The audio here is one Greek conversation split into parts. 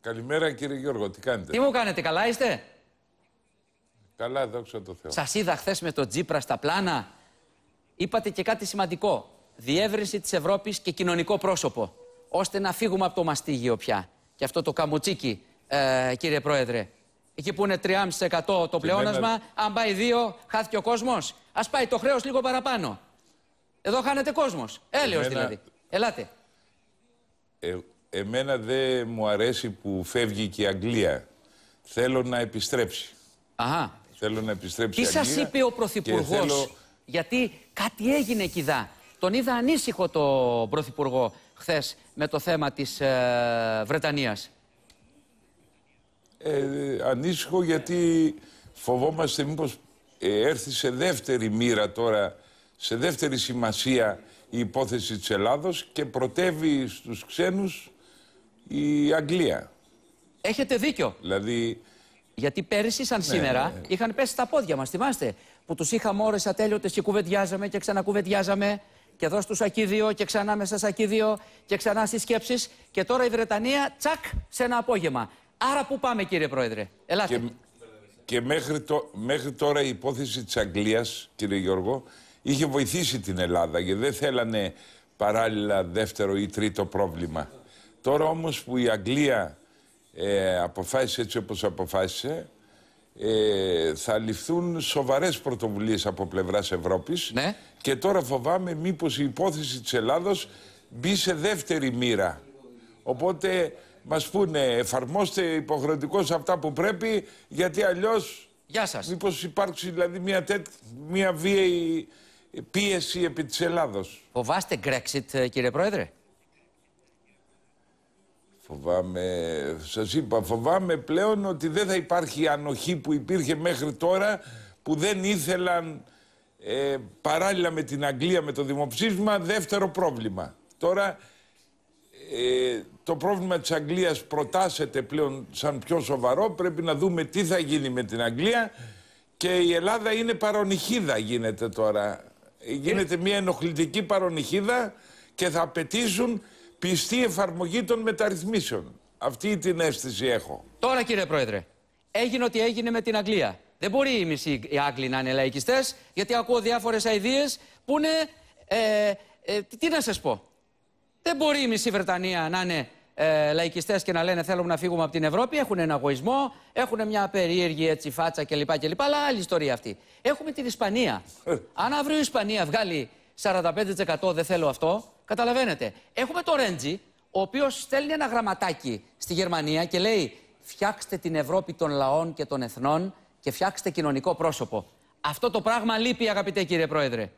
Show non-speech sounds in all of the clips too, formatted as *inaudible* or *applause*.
Καλημέρα κύριε Γιώργο, τι κάνετε. Τι μου κάνετε, καλά είστε. Καλά, δόξα τω Θεώ. Σας είδα χθες με τον Τζίπρα στα πλάνα. Είπατε και κάτι σημαντικό. Διεύρυνση της Ευρώπης και κοινωνικό πρόσωπο. ώστε να φύγουμε από το μαστίγιο πια. Και αυτό το καμουτσίκι, ε, κύριε Πρόεδρε. Εκεί που είναι 3,5% το πλεόνασμα, αν πάει 2, χάθηκε ο κόσμος. Ας πάει το χρέος λίγο παραπάνω. Εδώ χάνεται κόσμος. Έλεος δηλαδή. Ελάτε. Ε, εμένα δεν μου αρέσει που φεύγει και η Αγγλία. Θέλω να επιστρέψει. Αχα. Θέλω να επιστρέψει Τι η σας είπε ο Πρωθυπουργός, Γιατί κάτι έγινε εκεί δά. Τον είδα ανήσυχο τον Πρωθυπουργό χθες με το θέμα της ε, Βρετανίας. Ε, ανήσυχο γιατί φοβόμαστε μήπως ε, έρθει σε δεύτερη μοίρα τώρα, σε δεύτερη σημασία η υπόθεση της Ελλάδος και προτεύει στους ξένους η Αγγλία. Έχετε δίκιο. Δηλαδή... Γιατί πέρυσι, σαν ναι, σήμερα, ναι, ναι. είχαν πέσει τα πόδια μας. Θυμάστε που τους είχαμε ώρες ατέλειωτες και κουβεντιάζαμε και ξανακουβεντιάζαμε. Και εδώ στου Ακίδιο και ξανά μέσα σε Ακίδιο και ξανά στις σκέψεις. Και τώρα η Βρετανία, τσακ, σε ένα απόγευμα. Άρα πού πάμε, κύριε Πρόεδρε. Ελάτε. Και, μέχρι, το, μέχρι τώρα η υπόθεση της Αγγλίας, κύριε Γιώργο, είχε βοηθήσει την Ελλάδα γιατί δεν θέλανε παράλληλα δεύτερο ή τρίτο πρόβλημα. Τώρα όμως που η Αγγλία ε, αποφάσισε έτσι όπως αποφάσισε, ε, θα ληφθούν σοβαρές πρωτοβουλίες από πλευράς Ευρώπης ναι. και τώρα φοβάμαι μήπως η υπόθεση της Ελλάδος μπει σε δεύτερη μοίρα. Οπότε μας πούνε εφαρμόστε υποχρεωτικώς αυτά που πρέπει γιατί αλλιώς Γεια μήπως υπάρξει δηλαδή μια, τέτοια μια βίαιη πίεση επί της Ελλάδος. Φοβάστε Brexit ε, κύριε Πρόεδρε. Φοβάμαι, σας είπα, φοβάμαι πλέον ότι δεν θα υπάρχει ανοχή που υπήρχε μέχρι τώρα που δεν ήθελαν ε, παράλληλα με την Αγγλία με το δημοψήφισμα δεύτερο πρόβλημα. Τώρα ε, το πρόβλημα της Αγγλίας προτάσσεται πλέον σαν πιο σοβαρό. Πρέπει να δούμε τι θα γίνει με την Αγγλία και η Ελλάδα είναι παρονυχίδα γίνεται τώρα. Γίνεται μια ενοχλητική παρονυχίδα και θα απαιτήσουν πιστή εφαρμογή των μεταρρυθμίσεων. Αυτή την αίσθηση έχω. Τώρα κύριε Πρόεδρε, έγινε ό,τι έγινε με την Αγγλία. Δεν μπορεί οι μισοί οι Άγγλοι να είναι λαϊκιστές, γιατί ακούω διάφορες αειδίε που είναι. Ε, ε τι να σας πω. Δεν μπορεί η μισή Βρετανία να είναι ε, λαϊκιστές και να λένε θέλουμε να φύγουμε από την Ευρώπη. Έχουν ένα εγωισμό, έχουν μια περίεργη έτσι φάτσα κλπ. κλπ αλλά άλλη ιστορία αυτή. Έχουμε την Ισπανία. Ε. Αν αύριο η Ισπανία βγάλει 45% δεν θέλω αυτό, Καταλαβαίνετε. Έχουμε το Ρέντζι, ο οποίος στέλνει ένα γραμματάκι στη Γερμανία και λέει: Φτιάξτε την Ευρώπη των λαών και των εθνών και φτιάξτε κοινωνικό πρόσωπο. Αυτό το πράγμα λείπει, αγαπητέ κύριε Πρόεδρε.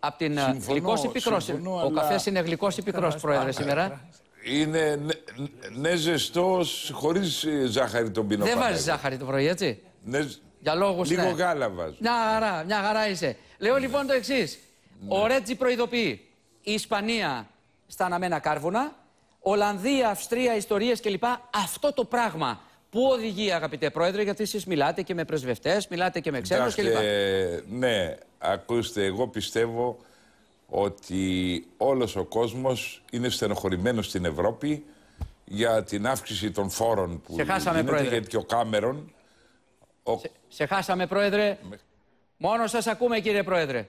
Από την ε, γλυκός ή πικρός. Ο αλλά... καφές είναι γλυκός ή πικρό, Πρόεδρε, σήμερα. Είναι ναι, ναι ζεστός, χωρίς ε, ζάχαρη τον πίνο. Δεν βάζεις ζάχαρη το πρωί, έτσι. Ναι, για λόγους, Λίγο ναι. γάλα βάζω. Μια χαρά, μια χαρά είσαι. Λέω λοιπόν το εξής. Ο ναι. Ρέτζι προειδοποιεί. Η Ισπανία στα αναμένα κάρβουνα. Ολλανδία, Αυστρία, ιστορίες κλπ. Αυτό το πράγμα Πού οδηγεί, αγαπητέ Πρόεδρε, γιατί εσείς μιλάτε και με πρεσβευτές, μιλάτε και με ξένους κλπ. Ναι, ακούστε, εγώ πιστεύω ότι όλος ο κόσμος είναι στενοχωρημένος στην Ευρώπη για την αύξηση των φόρων που σε χάσαμε, ο Κάμερον... Ο... Σε, χάσαμε, Πρόεδρε. Μόνο σας ακούμε, κύριε Πρόεδρε.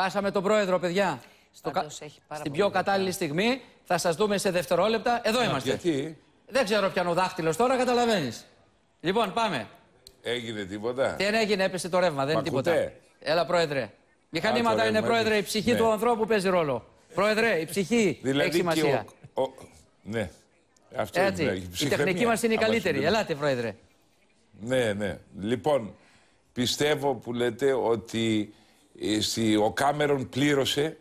Χάσαμε τον πρόεδρο, παιδιά. Στο... Στην πιο κατάλληλη στιγμή. Θα σας δούμε σε δευτερόλεπτα. Εδώ είμαστε. Γιατί? Δεν ξέρω ο δάχτυλος τώρα, καταλαβαίνεις. Λοιπόν, πάμε. Έγινε τίποτα. Δεν έγινε, έπεσε το ρεύμα. Δεν είναι τίποτα. Έλα, πρόεδρε. Μηχανήματα είναι, πρόεδρε. Η ψυχή ναι. του ανθρώπου παίζει ρόλο. Πρόεδρε, η ψυχή *laughs* δηλαδή έχει σημασία. Ναι. Αυτό Είναι, η, η τεχνική μας είναι η καλύτερη. Ελάτε, πρόεδρε. Ναι, ναι. Λοιπόν, πιστεύω που λέτε ότι ε, ο Κάμερον πλήρωσε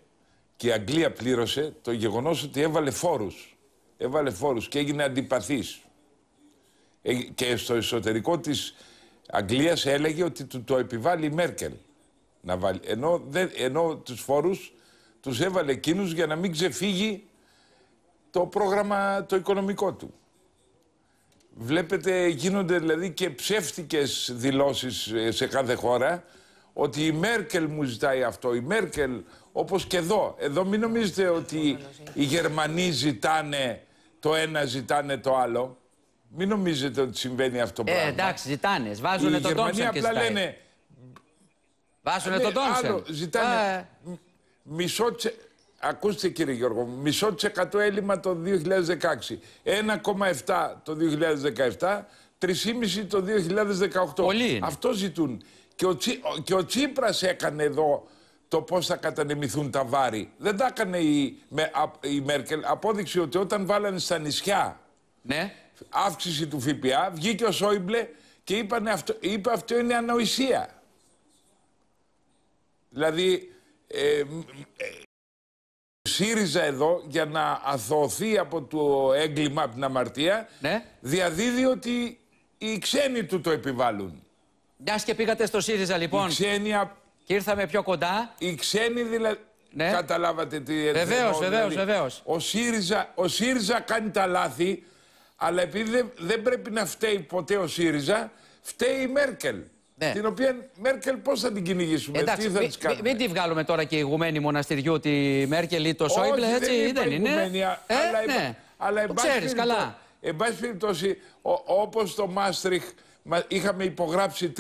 και η Αγγλία πλήρωσε το γεγονός ότι έβαλε φόρους. Έβαλε φόρους και έγινε αντιπαθής. Ε, και στο εσωτερικό της Αγγλίας έλεγε ότι του το επιβάλλει η Μέρκελ. Να βάλει. Ενώ, δεν, ενώ τους φόρους τους έβαλε εκείνους για να μην ξεφύγει το πρόγραμμα το οικονομικό του. Βλέπετε γίνονται δηλαδή και ψεύτικες δηλώσεις ε, σε κάθε χώρα ότι η Μέρκελ μου ζητάει αυτό, η Μέρκελ, όπως και εδώ. Εδώ μην νομίζετε ότι οι Γερμανοί ζητάνε το ένα, ζητάνε το άλλο. Μην νομίζετε ότι συμβαίνει αυτό το ε, πράγμα. εντάξει, ζητάνε. Βάζουν τον Οι και απλά λένε... Βάζουν ναι, τον Τόμψον. Ζητάνε ε. μισό Ακούστε κύριε Γιώργο, μισό εκατό έλλειμμα το 2016, 1,7 το 2017, 3,5 το 2018. Πολύ Αυτό ζητούν. Και ο, Τσι, και Τσίπρας έκανε εδώ το πώς θα κατανεμηθούν τα βάρη. Δεν τα έκανε η, με, η Μέρκελ. Απόδειξε ότι όταν βάλανε στα νησιά ναι. αύξηση του ΦΠΑ, βγήκε ο Σόιμπλε και είπανε αυτό, είπε αυτό είναι ανοησία. Δηλαδή, ε, ε, ΣΥΡΙΖΑ εδώ για να αθωωθεί από το έγκλημα, από την αμαρτία, ναι. διαδίδει ότι οι ξένοι του το επιβάλλουν. Μια και πήγατε στο ΣΥΡΙΖΑ, λοιπόν. Η ξένια... Και ήρθαμε πιο κοντά. Οι ξένοι δηλαδή. Ναι. Καταλάβατε τι έτσι. Βεβαίω, βεβαίως, βεβαίως. Ο, ΣΥΡΙΖΑ, κάνει τα λάθη, αλλά επειδή δεν, πρέπει να φταίει ποτέ ο ΣΥΡΙΖΑ, φταίει η Μέρκελ. Την οποία Μέρκελ πώς θα την κυνηγήσουμε, Εντάξει, τι θα μη, της κάνουμε. Μην τη βγάλουμε τώρα και ηγουμένη μοναστηριού τη Μέρκελ ή το Σόιμπλε, έτσι δεν, δεν είναι. Ηγουμένη, ε, αλλά, ναι. το καλά. Εν πάση περιπτώσει, όπως το Μάστριχ Είχαμε υπογράψει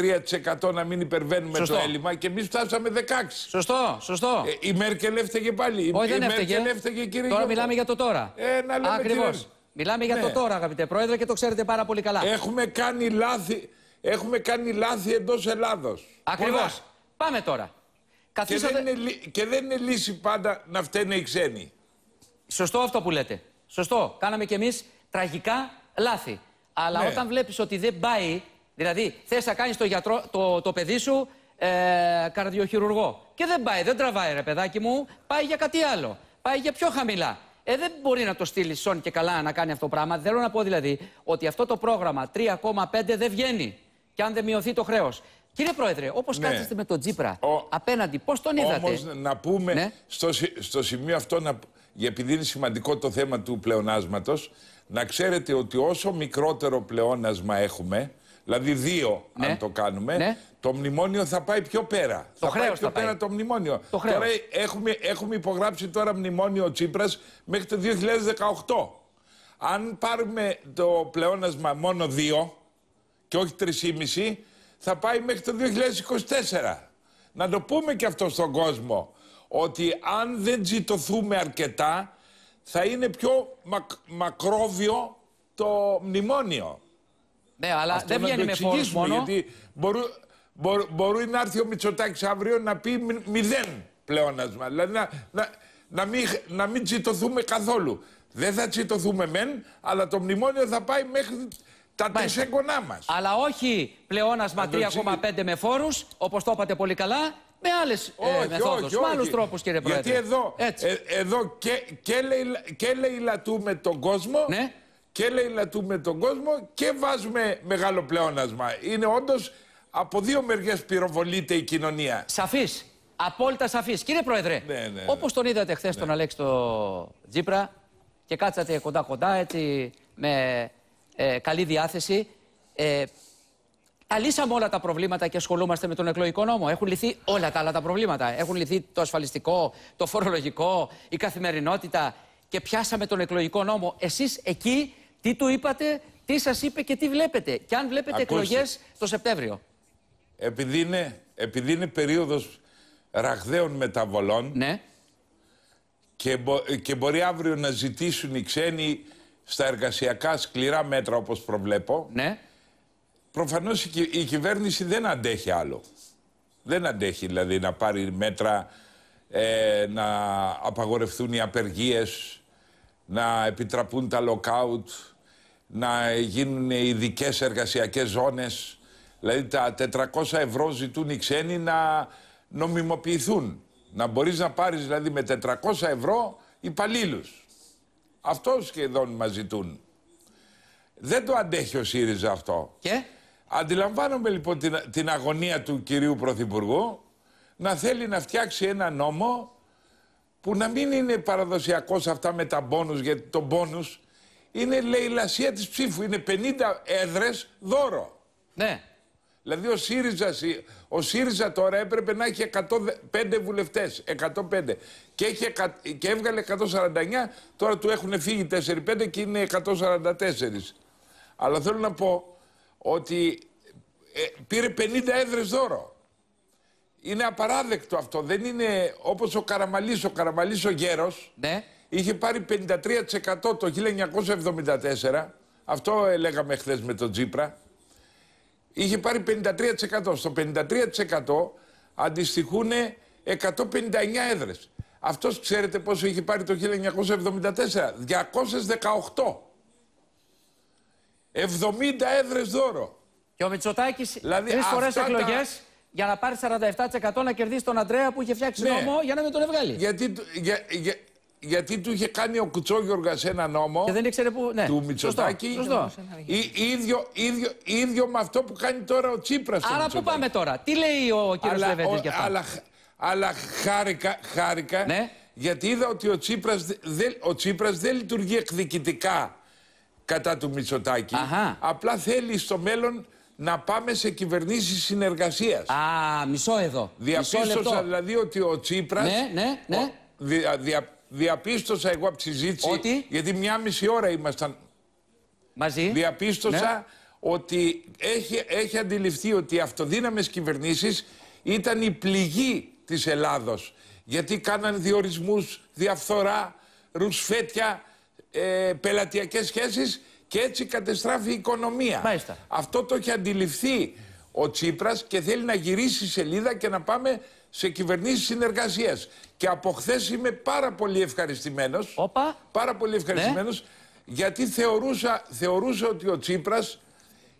3% να μην υπερβαίνουμε το έλλειμμα και εμείς φτάσαμε 16. Σωστό, σωστό. Ε, η Μέρκελ έφταιγε πάλι. Όχι, η δεν έφταιγε. κύριε τώρα μιλάμε για το τώρα. Ε, να λέμε Ακριβώ. Μιλάμε για το ναι. τώρα, αγαπητέ Πρόεδρε, και το ξέρετε πάρα πολύ καλά. Έχουμε κάνει λάθη, έχουμε κάνει λάθη εντός Ελλάδος. Ακριβώς. Πάμε τώρα. Καθίσατε... Και, δεν είναι, και λύση πάντα να φταίνε οι ξένοι. Σωστό αυτό που λέτε. Σωστό. Κάναμε κι εμείς τραγικά λάθη. Αλλά ναι. όταν βλέπεις ότι δεν πάει Δηλαδή, θες να κάνεις το, το, το παιδί σου ε, καρδιοχειρουργό. Και δεν πάει, δεν τραβάει ρε παιδάκι μου, πάει για κάτι άλλο. Πάει για πιο χαμηλά. Ε, δεν μπορεί να το στείλεις σόν και καλά να κάνει αυτό το πράγμα. Θέλω να πω δηλαδή ότι αυτό το πρόγραμμα 3,5 δεν βγαίνει. Και αν δεν μειωθεί το χρέος. Κύριε Πρόεδρε, όπως ναι. με τον Τζίπρα Ο... απέναντι, πώς τον είδατε. Όμως να πούμε ναι. στο, στο σημείο αυτό, να... επειδή είναι σημαντικό το θέμα του πλεονάσματος, να ξέρετε ότι όσο μικρότερο πλεόνασμα έχουμε, Δηλαδή δύο, ναι. αν το κάνουμε, ναι. το μνημόνιο θα πάει πιο πέρα. Το θα χρέος πάει πιο πέρα το μνημόνιο. Τώρα έχουμε, έχουμε υπογράψει τώρα μνημόνιο Τσίπρας μέχρι το 2018. Αν πάρουμε το πλεόνασμα μόνο δύο και όχι 3,5, θα πάει μέχρι το 2024. Να το πούμε και αυτό στον κόσμο, ότι αν δεν ζητωθούμε αρκετά, θα είναι πιο μακρόβιο το μνημόνιο. Ναι, αλλά δεν βγαίνει με φόρου μόνο. Γιατί μπορεί, να έρθει ο Μητσοτάκης αύριο να πει μηδέν πλεόνασμα. Δηλαδή να, να, να, μην, να μην τσιτωθούμε καθόλου. Δεν θα τσιτωθούμε μεν, αλλά το μνημόνιο θα πάει μέχρι τα έγκονά μας. Αλλά όχι πλεόνασμα 3,5 με φόρους, όπως το είπατε πολύ καλά, με άλλες ε, μεθόδους. Με άλλους τρόπους, κύριε Πρόεδρε. Γιατί εδώ, ε, εδώ και, και, λαιλατούμε τον κόσμο. Ναι και λαιλατούμε τον κόσμο και βάζουμε μεγάλο πλεόνασμα. Είναι όντως από δύο μεριές πυροβολείται η κοινωνία. Σαφής. Απόλυτα σαφής. Κύριε Πρόεδρε, ναι, ναι, ναι. όπως τον είδατε χθες ναι. τον Αλέξη το Τζίπρα και κάτσατε κοντά-κοντά έτσι με ε, καλή διάθεση. Ε, τα λύσαμε όλα τα προβλήματα και ασχολούμαστε με τον εκλογικό νόμο. Έχουν λυθεί όλα τα άλλα τα προβλήματα. Έχουν λυθεί το ασφαλιστικό, το φορολογικό, η καθημερινότητα και πιάσαμε τον εκλογικό νόμο. Εσείς εκεί τι του είπατε, τι σας είπε και τι βλέπετε. Και αν βλέπετε εκλογές το Σεπτέμβριο. Επειδή είναι, επειδή είναι περίοδος ραχδαίων μεταβολών. Ναι. Και, μπορεί αύριο να ζητήσουν οι ξένοι στα εργασιακά σκληρά μέτρα όπως προβλέπω. Ναι. Προφανώς η, κυβέρνηση δεν αντέχει άλλο. Δεν αντέχει δηλαδή να πάρει μέτρα ε, να απαγορευτούν οι απεργίες, να επιτραπούν τα lockout, να γίνουν ειδικές εργασιακές ζώνες. Δηλαδή τα 400 ευρώ ζητούν οι ξένοι να νομιμοποιηθούν. Να μπορείς να πάρεις δηλαδή με 400 ευρώ υπαλλήλους. Αυτό σχεδόν μας ζητούν. Δεν το αντέχει ο ΣΥΡΙΖΑ αυτό. Και? Αντιλαμβάνομαι λοιπόν την, την αγωνία του κυρίου Πρωθυπουργού να θέλει να φτιάξει ένα νόμο που να μην είναι παραδοσιακός αυτά με τα μπόνους, γιατί το μπόνους είναι λαιλασία της ψήφου. Είναι 50 έδρες δώρο. Ναι. Δηλαδή ο ΣΥΡΙΖΑ, ο ΣΥΡΙΖΑ τώρα έπρεπε να έχει 105 βουλευτέ. 105. Και, έβγαλε 149. Τώρα του έχουν φύγει 4-5 και είναι 144. Αλλά θέλω να πω ότι ε, πήρε 50 έδρες δώρο. Είναι απαράδεκτο αυτό. Δεν είναι όπως ο Καραμαλής. Ο Καραμαλής ο γέρος. Ναι είχε πάρει 53% το 1974, αυτό ε, λέγαμε χθες με τον Τζίπρα, είχε πάρει 53%. Στο 53% αντιστοιχούν 159 έδρες. Αυτός ξέρετε πόσο είχε πάρει το 1974, 218. 70 έδρες δώρο. Και ο Μητσοτάκης δηλαδή, τρεις φορές εκλογές για να πάρει 47% να κερδίσει τον Αντρέα που είχε φτιάξει ναι. νόμο για να μην τον εβγάλει. Γιατί, για, για γιατί του είχε κάνει ο Κουτσόγιοργα ένα νόμο δεν ναι. του Μητσοτάκη. ίδιο, ίδιο, ίδιο με αυτό που κάνει τώρα ο Τσίπρας. Άρα πού πάμε τώρα, τι λέει ο κ. Λεβέντη για αυτό. Αλλά, αλλά χάρηκα, χάρηκα ναι. γιατί είδα ότι ο Τσίπρας, δε, ο δεν λειτουργεί εκδικητικά κατά του Μητσοτάκη. Απλά θέλει στο μέλλον να πάμε σε κυβερνήσεις συνεργασίας. Α, μισό εδώ. Διαπίστωσα δηλαδή ότι ο Τσίπρας... Ναι, ναι, ναι. δια, διαπίστωσα εγώ από τη συζήτηση. Ότι... Γιατί μια μισή ώρα ήμασταν. Μαζί. Διαπίστωσα ναι. ότι έχει, αντιληφθεί ότι οι αυτοδύναμες κυβερνήσεις ήταν η πληγή της Ελλάδος. Γιατί κάναν διορισμούς, διαφθορά, ρουσφέτια, ε, πελατειακές σχέσεις και έτσι κατεστράφει η οικονομία. Αυτό το έχει αντιληφθεί ο Τσίπρας και θέλει να γυρίσει σελίδα και να πάμε σε κυβερνήσεις συνεργασίας. Και από χθες είμαι πάρα πολύ ευχαριστημένος. Πάρα πολύ ναι. ευχαριστημένος. Γιατί θεωρούσα, θεωρούσα ότι ο τσίπρας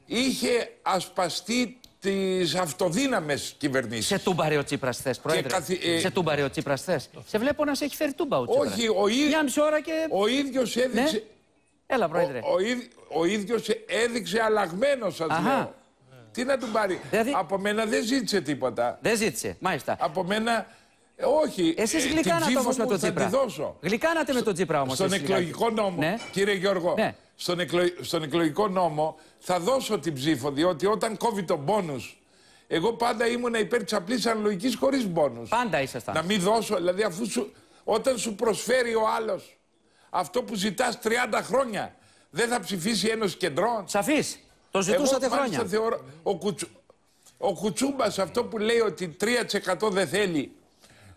είχε ασπαστεί τις αυτοδύναμες κυβερνήσεις. Σε τούμπαρε ο Τσίπρας θε, Πρόεδρε. Καθι... Ε, σε τούμπαρε ο Τσίπρας θε. Σε βλέπω να σε έχει φέρει τούμπα ο Τσίπρας. Όχι, ο ίδιο. Μια μισή και. Ο ίδιος ναι. έδειξε. Έλα, Πρόεδρε. Ο, ο, ο ίδιος έδειξε αλλαγμένο, σας λέω. Τι να του πάρει. Δηλαδή... Από μένα δεν ζήτησε τίποτα. Δεν ζήτησε, μάλιστα. Από μένα ε, όχι. Εσείς ε, γλυκάνατε όμω με τον Τσίπρα. Γλυκάνατε με τον Τσίπρα όμως. Στον εκλογικό νόμο, ναι. κύριε Γιώργο, ναι. στον, εκλογικό νόμο θα δώσω την ψήφο, διότι όταν κόβει τον πόνους. Εγώ πάντα ήμουν υπέρ της απλής αναλογικής χωρίς πόνους. Πάντα ήσασταν. Να μην δώσω, δηλαδή αφού σου... όταν σου προσφέρει ο άλλος αυτό που ζητάς 30 χρόνια, δεν θα ψηφίσει ένας Κεντρών. Σαφής. Το ζητούσατε Εγώ, χρόνια. ο, κουτσου, ο Κουτσούμπας αυτό που λέει ότι 3% δεν θέλει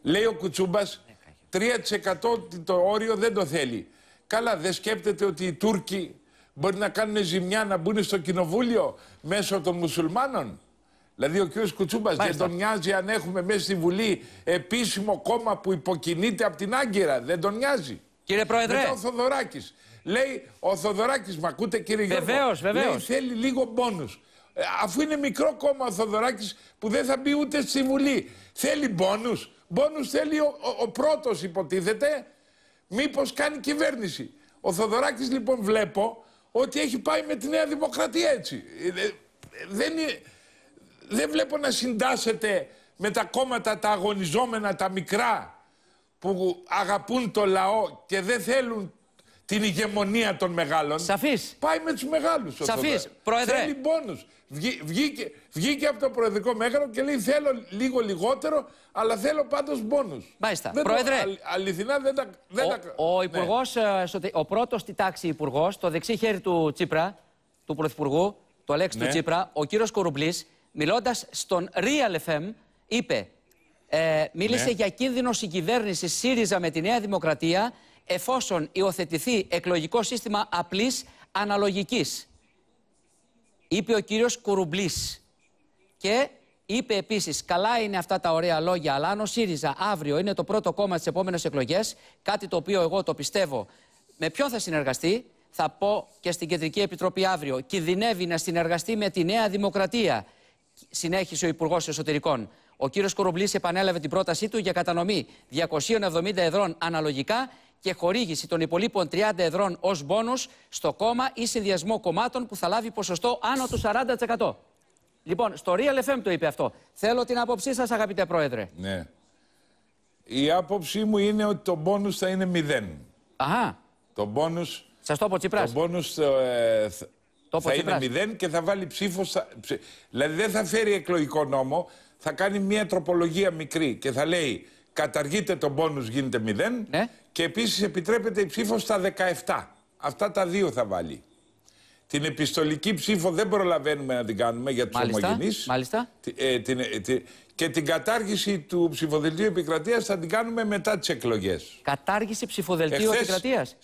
Λέει ο Κουτσούμπας 3% ναι, το όριο δεν το θέλει. Καλά, δεν σκέπτεται ότι οι Τούρκοι μπορεί να κάνουν ζημιά να μπουν στο κοινοβούλιο μέσω των μουσουλμάνων. Δηλαδή ο κ. Κουτσούμπας δεν τον νοιάζει αν έχουμε μέσα στη Βουλή επίσημο κόμμα που υποκινείται από την Άγκυρα. Δεν τον νοιάζει. Κύριε Πρόεδρε. Μετά ο Θοδωράκης. Λέει ο Θοδωράκης, μα ακούτε κύριε Γιώργο. Βεβαίως, βεβαίως. Θέλει λίγο πόνου. Ε, αφού είναι μικρό κόμμα ο Θοδωράκης που δεν θα μπει ούτε στη Βουλή. Θέλει πόνου. Μπόνους θέλει ο, ο, πρώτος, υποτίθεται, μήπως κάνει κυβέρνηση. Ο Θοδωράκης λοιπόν βλέπω ότι έχει πάει με τη Νέα Δημοκρατία έτσι. Ε, δεν, δεν βλέπω να συντάσσεται με τα κόμματα τα αγωνιζόμενα, τα μικρά, που αγαπούν το λαό και δεν θέλουν την ηγεμονία των μεγάλων. Σαφής. Πάει με τους μεγάλους. Σαφή. Πρόεδρε. Θέλει πόνου. Βγή, βγήκε, βγήκε από το προεδρικό μέγαρο και λέει: Θέλω λίγο λιγότερο, αλλά θέλω πάντως πόνου. Μάλιστα. Δεν Πρόεδρε. αληθινά δεν τα. Δεν ο, τα... ο, ναι. ε, ο πρώτος στη τάξη υπουργός, το δεξί χέρι του Τσίπρα, του πρωθυπουργού, του Αλέξη του ναι. Τσίπρα, ο κύριος Κορουμπλής, μιλώντας στον Real FM, είπε. Ε, μίλησε ναι. για κίνδυνο συγκυβέρνησης ΣΥΡΙΖΑ με τη Νέα Δημοκρατία εφόσον υιοθετηθεί εκλογικό σύστημα απλής αναλογικής. Είπε ο κύριος Κουρουμπλής. Και είπε επίσης, Καλά είναι αυτά τα ωραία λόγια, αλλά αν ο ΣΥΡΙΖΑ αύριο είναι το πρώτο κόμμα τη επόμενες εκλογές, κάτι το οποίο εγώ το πιστεύω, με ποιον θα συνεργαστεί, θα πω και στην Κεντρική Επιτροπή αύριο. Κινδυνεύει να συνεργαστεί με τη Νέα Δημοκρατία, συνέχισε ο Υπουργός Εσωτερικών. Ο κύριος Κορομπλή επανέλαβε την πρότασή του για κατανομή 270 ευρώ αναλογικά και χορήγηση των υπολείπων 30 εδρών ως μπόνους στο κόμμα ή συνδυασμό κομμάτων που θα λάβει ποσοστό άνω του 40%. Λοιπόν, στο Real FM το είπε αυτό. Θέλω την άποψή σας, αγαπητέ Πρόεδρε. Ναι. Η άποψή μου είναι ότι το μπόνους θα είναι 0. Αχά. Το μπόνους. Σας το πω, Το μπόνους ε, το θα είναι 0 και θα βάλει ψήφο. Δηλαδή δεν θα φέρει εκλογικό νόμο, θα κάνει μια τροπολογία μικρή και θα λέει καταργείται το πόνους γίνεται 0 ναι. Και επίσης επιτρέπεται η ψήφος στα 17. Αυτά τα δύο θα βάλει. Την επιστολική ψήφο δεν προλαβαίνουμε να την κάνουμε για τους μάλιστα, Μάλιστα. Ε, ε, και την κατάργηση του ψηφοδελτίου επικρατείας θα την κάνουμε μετά τις εκλογές. Κατάργηση ψηφοδελτίου Εχθές,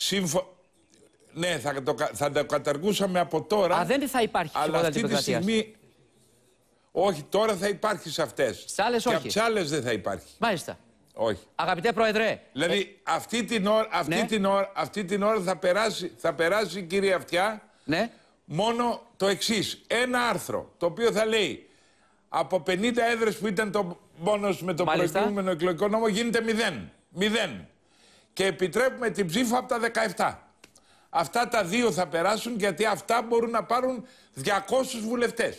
Ναι, θα το, θα το καταργούσαμε από τώρα. Α, δεν θα υπάρχει Αλλά αυτή τη στιγμή... Όχι, τώρα θα υπάρχει σε αυτές. Σε άλλες όχι. Και από δεν θα υπάρχει. Μάλιστα. Όχι. Αγαπητέ Πρόεδρε. Δηλαδή ε- αυτή, την ώρα, αυτή, ναι. την αυτή την ώρα θα περάσει, θα περάσει κύριε Αυτιά ναι. μόνο το εξής. Ένα άρθρο το οποίο θα λέει από 50 έδρες που ήταν το μόνο με το Μάλιστα. προηγούμενο εκλογικό νόμο γίνεται 0. 0. Και επιτρέπουμε την ψήφο από τα 17. Αυτά τα δύο θα περάσουν γιατί αυτά μπορούν να πάρουν 200 βουλευτές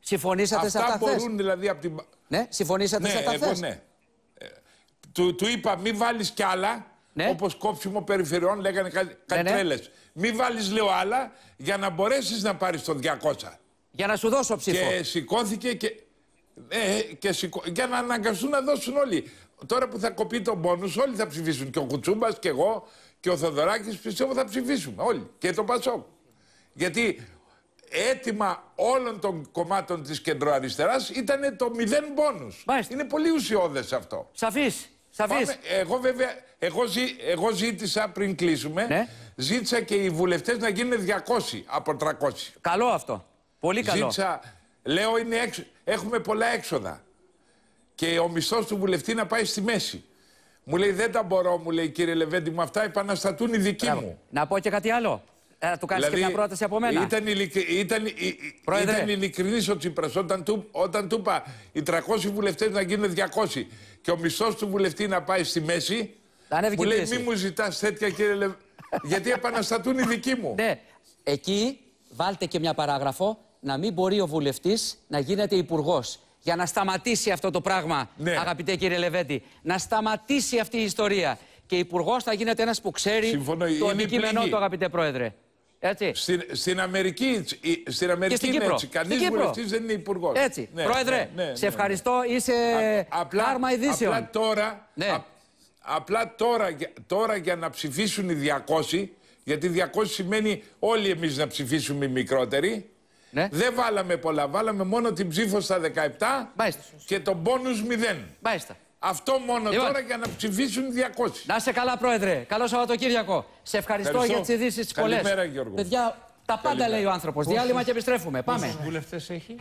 Συμφωνήσατε αυτά σε αυτά. Αυτά μπορούν δηλαδή από την. Ναι, συμφωνήσατε ναι, σε αυτά. Εγώ, ναι του, του είπα μη βάλεις κι άλλα, ναι. όπως κόψιμο περιφερειών λέγανε κάτι ναι, ναι. Μη βάλεις λέω άλλα για να μπορέσεις να πάρεις τον 200. Για να σου δώσω ψήφο. Και σηκώθηκε και... Ε, ε, και Για να αναγκαστούν να δώσουν όλοι. Τώρα που θα κοπεί το πόνους όλοι θα ψηφίσουν. Και ο Κουτσούμπας και εγώ και ο Θοδωράκης πιστεύω θα ψηφίσουμε όλοι. Και τον Πασό. Γιατί έτοιμα όλων των κομμάτων της κεντροαριστεράς ήταν το μηδέν πόνους. Είναι πολύ ουσιώδες αυτό. Σαφής εγώ βέβαια, εγώ, εγώ ζήτησα πριν κλείσουμε, ναι. ζήτησα και οι βουλευτές να γίνουν 200 από 300. Καλό αυτό. Πολύ καλό. Ζήτησα, λέω, είναι έχουμε πολλά έξοδα. Και ο μισθός του βουλευτή να πάει στη μέση. Μου λέει δεν τα μπορώ, μου λέει κύριε Λεβέντη μου αυτά, επαναστατούν οι δικοί μου. Να πω και κάτι άλλο να ε, του κάνει δηλαδή, και μια δηλαδή, πρόταση από μένα. Ήταν, η ήταν, ήταν ειλικρινής ο Τσίπρας. Όταν, του... είπα οι 300 βουλευτές να γίνουν 200 και ο μισθός του βουλευτή να πάει στη μέση. Μου λέει, μη μου ζητάς τέτοια κύριε Λε... *laughs* Γιατί επαναστατούν οι δικοί μου. Ναι. Εκεί βάλτε και μια παράγραφο να μην μπορεί ο βουλευτής να γίνεται υπουργός. Για να σταματήσει αυτό το πράγμα, ναι. αγαπητέ κύριε Λεβέντη, να σταματήσει αυτή η ιστορία. Και υπουργός θα γίνεται ένας που ξέρει Συμφωνώ. το αντικείμενό του, αγαπητέ Πρόεδρε. Έτσι. Στην, στην Αμερική, στην Αμερική στην είναι έτσι. Κανείς βουλευτής δεν είναι υπουργός. Έτσι. Ναι, Πρόεδρε, ναι, ναι, σε ναι, ναι. ευχαριστώ. Είσαι πλάρμα ειδήσεων. Απλά τώρα, ναι. απλά τώρα, τώρα για να ψηφίσουν οι 200, γιατί 200 σημαίνει όλοι εμείς να ψηφίσουμε οι μικρότεροι. Ναι. Δεν βάλαμε πολλά. Βάλαμε μόνο την ψήφο στα 17 Μάλιστα. και τον πόνους 0. Μάλιστα. Αυτό μόνο τώρα για να ψηφίσουν 200. Να είσαι καλά, Πρόεδρε. Καλό Σαββατοκύριακο. Σε ευχαριστώ, για τις ειδήσεις τη πολλές. Καλημέρα, Γιώργο. Παιδιά, τα πάντα λέει ο άνθρωπος. Διάλειμμα και επιστρέφουμε. Πάμε.